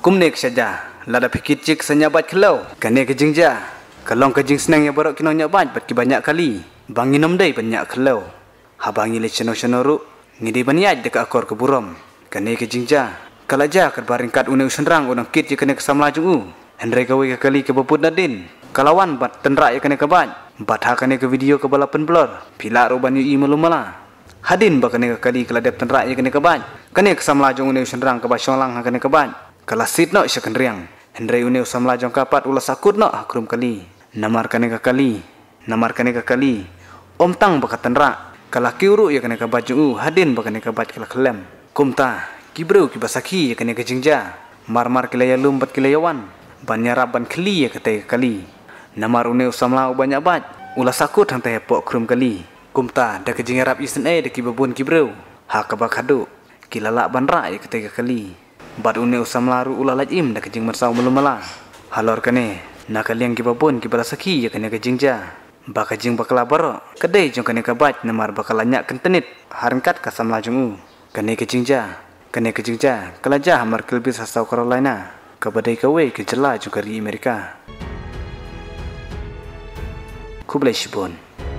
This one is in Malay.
kumnek saja lada fikir cik senyabat kelau kane ke jingja kalong ke jing senang yang borok kino nyabat bat ki banyak kali banginom dai banyak kelau habangi le cheno cheno ru ngidi baniat de akor ke buram kane ke jingja kalaja kan ke baringkat une senrang unang kit ji kane kesamla ju u hendrai ke ke kali ke bepun nadin kalawan bat tendra ya kane ke bat bat ha kane ke video ke bala pen blur pila ru bani i melumala hadin ba kane ke kali kala dep tendra ya kane ke bat kane kesamla ju une senrang ke basolang ha kane ke bat kalau sit nak isyakan riang. Hendrai unai usah melajang kapat ulas akut nak akrum kali. Namar kane kali. Namar kane kali. Om tang bakatan tenra. Kalau kiuru ya kane kabat jungu hadin bakane bat kala kelem. Kumta. Kibreu kibasaki ya kane jingja. Marmar kila ya lumbat kila yawan. Ban nyarap ban keli ya katai kali. Namar unai usah melau banyak bat. Ulas akut hang tayap pok krum kali. Kumta. Da kajingarap isen eh da kibabun kibreu. Hak kabakadu. Kila lak banra rak ya katai kali bat une usam laru ula laj im nak kajing mersau mulu mala. Halor kene, Nak kaliang kipa pun kipa rasa ya kene kajing ja. Ba kajing bakal lapar. kedai jong kene kabat namar bakal banyak kentenit harangkat kasam laju. u. Kene kajing ja, kene kajing ja, kalaja hamar kelbis hasau Carolina. Kepada ikawai kejelah juga di Amerika. Kublai Kublai Shibon.